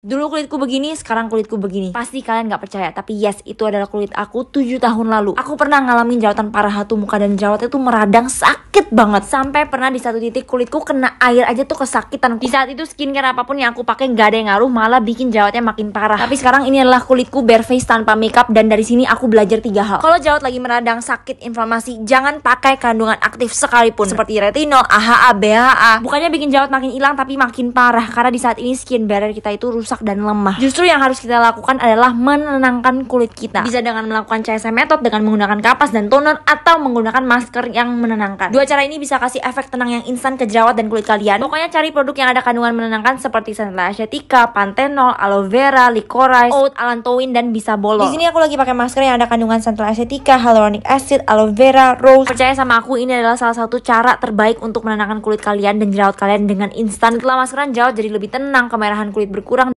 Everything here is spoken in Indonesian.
Dulu kulitku begini, sekarang kulitku begini. Pasti kalian gak percaya, tapi yes, itu adalah kulit aku 7 tahun lalu. Aku pernah ngalamin jerawatan parah hatu muka dan jerawat itu meradang sakit banget. Sampai pernah di satu titik kulitku kena air aja tuh kesakitan. Di saat itu skincare apapun yang aku pakai gak ada yang ngaruh, malah bikin jerawatnya makin parah. Tapi sekarang ini adalah kulitku bare face tanpa makeup dan dari sini aku belajar tiga hal. Kalau jerawat lagi meradang sakit, inflamasi, jangan pakai kandungan aktif sekalipun seperti retinol, AHA, BHA. Bukannya bikin jerawat makin hilang tapi makin parah karena di saat ini skin barrier kita itu rusak rusak dan lemah. Justru yang harus kita lakukan adalah menenangkan kulit kita. Bisa dengan melakukan CSM method dengan menggunakan kapas dan toner atau menggunakan masker yang menenangkan. Dua cara ini bisa kasih efek tenang yang instan ke jerawat dan kulit kalian. Pokoknya cari produk yang ada kandungan menenangkan seperti Santa asiatica, pantenol, aloe vera, licorice, oat, alantoin dan bisa bolong. Di sini aku lagi pakai masker yang ada kandungan Santa asiatica, hyaluronic acid, aloe vera, rose. Percaya sama aku ini adalah salah satu cara terbaik untuk menenangkan kulit kalian dan jerawat kalian dengan instan. Setelah maskeran jerawat jadi lebih tenang, kemerahan kulit berkurang